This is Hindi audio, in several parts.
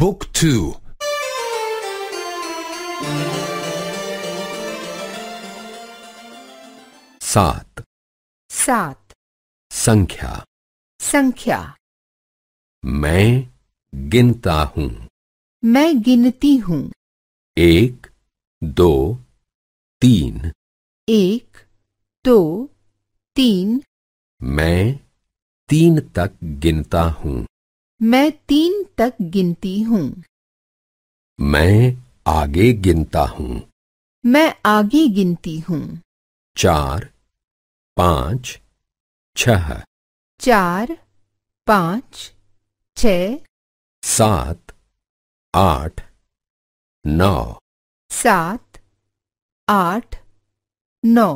Book 2 सात सात संख्या संख्या मैं गिनता हूँ मैं गिनती हूँ एक दो तीन एक दो तीन मैं तीन तक गिनता हूँ मैं तीन तक गिनती हूँ मैं आगे गिनता हूँ मैं आगे गिनती हूँ चार पाँच छह चार पाँच छ सात आठ नौ सात आठ नौ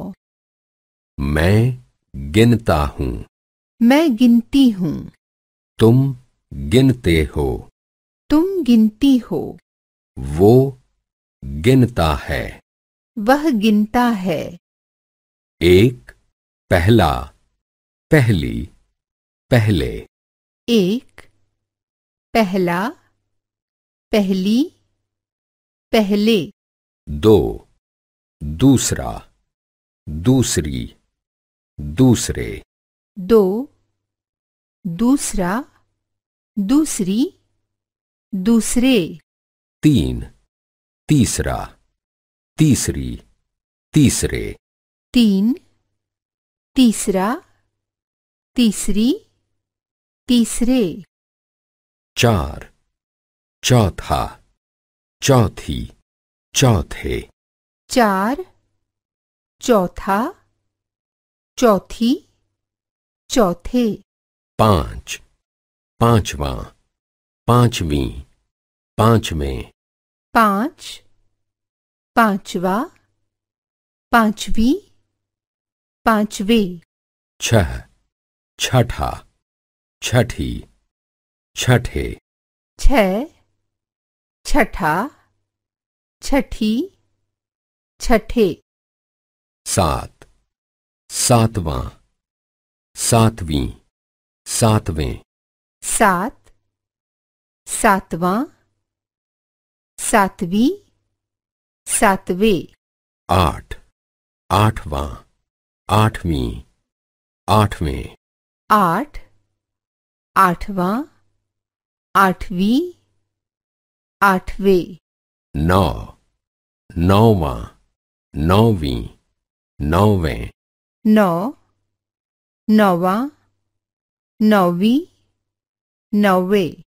मैं गिनता हूँ मैं गिनती हूँ तुम गिनते हो तुम गिनती हो वो गिनता है वह गिनता है एक पहला पहली पहले एक पहला पहली पहले दो दूसरा दूसरी दूसरे दो दूसरा दूसरी दूसरे तीन तीसरा तीसरी तीसरे तीन तीसरा तीसरी तीसरे चार चौथा चौथी चौथे चार चौथा चौथी चौथे पांच पांचवा पांचवी पांचवें पांच पांचवा पांचवी पांचवे छह छठा छठी छठे छ छठा छठी छठे सात सातवां सातवीं सातवें सात सातवां सातवीं सातवे आठ आठवां आठवीं आठवें आठ आठवां आठवीं आठवे नौ नौवां नौवीं नौवें नौ नौवां नौवीं way.